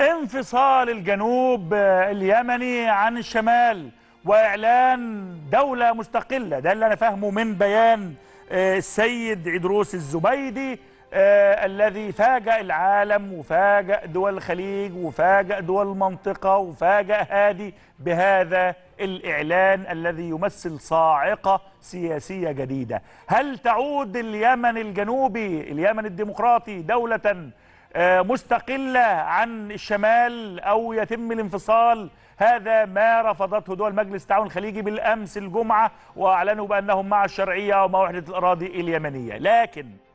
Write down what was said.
انفصال الجنوب اليمني عن الشمال وإعلان دولة مستقلة ده اللي أنا فاهمه من بيان آه، السيد عدروس الزبيدي آه، الذي فاجأ العالم وفاجأ دول الخليج وفاجأ دول المنطقة وفاجأ هادي بهذا الإعلان الذي يمثل صاعقة سياسية جديدة هل تعود اليمن الجنوبي اليمن الديمقراطي دولة آه، مستقلة عن الشمال أو يتم الانفصال هذا ما رفضته دول مجلس التعاون الخليجي بالأمس الجمعة وأعلنوا بأنهم مع الشرعية ومع وحدة الأراضي اليمنية لكن